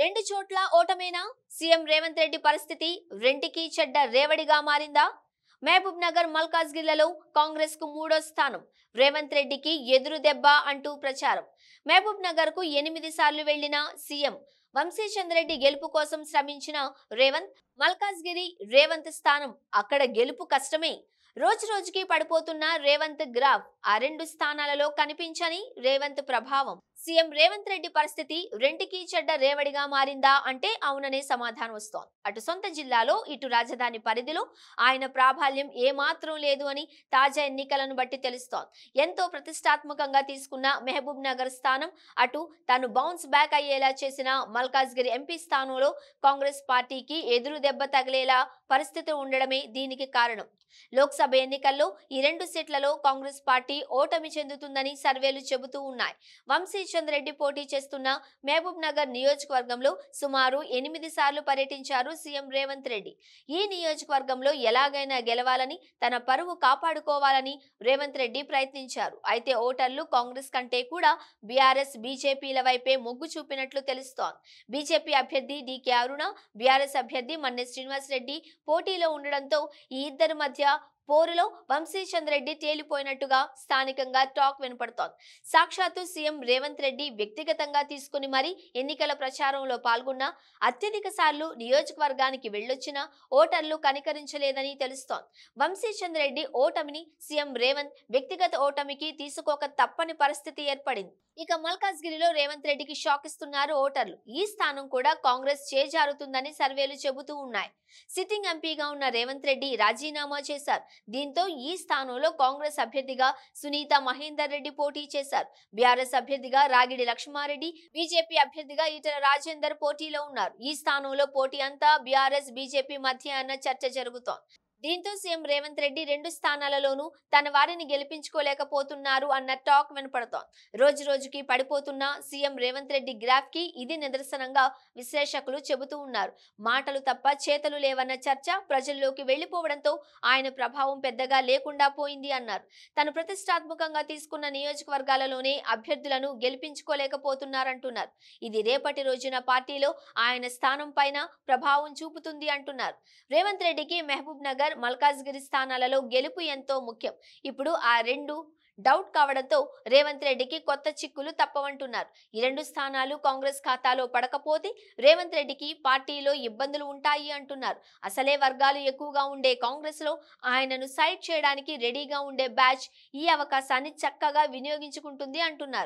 రెండు చోట్ల ఓటమేనా సీఎం రేవంత్ రెడ్డి పరిస్థితి రెంటికి చెడ్డ రేవడిగా మారిందా మహబూబ్ నగర్ మల్కాజ్ కాంగ్రెస్ కు మూడో స్థానం రేవంత్ రెడ్డికి ఎదురు దెబ్బ అంటూ ప్రచారం మహబూబ్ నగర్ కు ఎనిమిది సార్లు వెళ్లిన సీఎం రెడ్డి గెలుపు కోసం శ్రమించిన రేవంత్ మల్కాజ్గిరి రేవంత్ స్థానం అక్కడ గెలుపు కష్టమే రోజు రోజుకి పడిపోతున్న రేవంత్ గ్రాఫ్ ఆ రెండు స్థానాలలో కనిపించని రేవంత్ ప్రభావం సీఎం రేవంత్ రెడ్డి పరిస్థితి రెంటికి చెడ్డ రేవడిగా మారిందా అంటే అవుననే సమాధానం వస్తోంది అటు సొంత జిల్లాలో ఇటు రాజధాని పరిధిలో ఆయన ప్రాబల్యం ఏమాత్రం లేదు అని తాజా ఎన్నికలను బట్టి తెలుస్తోంది ఎంతో ప్రతిష్టాత్మకంగా తీసుకున్న మెహబూబ్ నగర్ స్థానం అటు తాను బౌన్స్ బ్యాక్ అయ్యేలా చేసిన మల్కాజ్గిరి ఎంపీ స్థానంలో కాంగ్రెస్ పార్టీకి ఎదురు దెబ్బ తగిలేలా పరిస్థితి ఉండడమే దీనికి కారణం లోక్సభ ఎన్నికల్లో ఈ రెండు సీట్లలో కాంగ్రెస్ పార్టీ ఓటమి చెందుతుందని సర్వేలు చెబుతూ ఉన్నాయి వంశీ సతీష్ రెడ్డి పోటీ చేస్తున్న మహబూబ్ నగర్ నియోజకవర్గంలో సుమారు ఎనిమిది సార్లు పర్యటించారు సీఎం రేవంత్ రెడ్డి ఈ నియోజకవర్గంలో ఎలాగైనా గెలవాలని తన పరువు కాపాడుకోవాలని రేవంత్ రెడ్డి ప్రయత్నించారు అయితే ఓటర్లు కాంగ్రెస్ కంటే కూడా బీఆర్ఎస్ బీజేపీల వైపే మొగ్గు చూపినట్లు తెలుస్తోంది బీజేపీ అభ్యర్థి డికే అరుణ బీఆర్ఎస్ అభ్యర్థి మన్నె రెడ్డి పోటీలో ఉండడంతో ఈ ఇద్దరి మధ్య పోరులో వంశీచంద్ రెడ్డి తేలిపోయినట్టుగా స్థానికంగా టాక్ వినపడుతోంది సాక్షాత్తు సీఎం రేవంత్ రెడ్డి వ్యక్తిగతంగా తీసుకుని మరీ ఎన్నికల ప్రచారంలో పాల్గొన్న అత్యధిక సార్లు నియోజకవర్గానికి వెళ్ళొచ్చిన ఓటర్లు కనికరించలేదని తెలుస్తోంది వంశీచంద్ రెడ్డి ఓటమిని సీఎం రేవంత్ వ్యక్తిగత ఓటమికి తీసుకోక తప్పని పరిస్థితి ఏర్పడింది ఇక మల్కాజ్గిరిలో రేవంత్ రెడ్డికి షాక్ ఇస్తున్నారు ఓటర్లు ఈ స్థానం కూడా కాంగ్రెస్ చేజారుతుందని సర్వేలు చెబుతూ ఉన్నాయి సిట్టింగ్ ఎంపీగా ఉన్న రేవంత్ రెడ్డి రాజీనామా చేశారు దీంతో ఈ స్థానంలో కాంగ్రెస్ అభ్యర్థిగా సునీత మహేందర్ రెడ్డి పోటీ చేశారు బీఆర్ఎస్ అభ్యర్థిగా రాగిడి లక్ష్మారెడ్డి బీజేపీ అభ్యర్థిగా ఈటల రాజేందర్ పోటీలో ఉన్నారు ఈ స్థానంలో పోటీ అంతా బీఆర్ఎస్ బీజేపీ మధ్య అన్న చర్చ జరుగుతోంది దీంతో సీఎం రేవంత్ రెడ్డి రెండు స్థానాలలోనూ తన వారిని గెలిపించుకోలేకపోతున్నారు అన్న టాక్ వినపడుతోంది రోజు రోజుకి పడిపోతున్న సీఎం రేవంత్ రెడ్డి గ్రాఫ్ కి ఇది నిదర్శనంగా విశ్లేషకులు చెబుతూ ఉన్నారు మాటలు తప్ప చేతలు లేవన్న చర్చ ప్రజల్లోకి వెళ్లిపోవడంతో ఆయన ప్రభావం పెద్దగా లేకుండా పోయింది అన్నారు తను ప్రతిష్టాత్మకంగా తీసుకున్న నియోజకవర్గాలలోనే అభ్యర్థులను గెలిపించుకోలేకపోతున్నారంటున్నారు ఇది రేపటి రోజున పార్టీలో ఆయన స్థానం పైన ప్రభావం చూపుతుంది అంటున్నారు రేవంత్ రెడ్డికి మహబూబ్ నగర్ కరీంనగర్ మల్కాజ్గిరి స్థానాలలో గెలుపు ఎంతో ముఖ్యం ఇప్పుడు ఆ రెండు డౌట్ కావడంతో రేవంత్ రెడ్డికి కొత్త చిక్కులు తప్పవంటున్నారు ఈ రెండు స్థానాలు కాంగ్రెస్ ఖాతాలో పడకపోతే రేవంత్ రెడ్డికి పార్టీలో ఇబ్బందులు ఉంటాయి అంటున్నారు అసలే వర్గాలు ఎక్కువగా ఉండే కాంగ్రెస్ లో ఆయనను సైడ్ చేయడానికి రెడీగా ఉండే బ్యాచ్ ఈ అవకాశాన్ని చక్కగా వినియోగించుకుంటుంది అంటున్నారు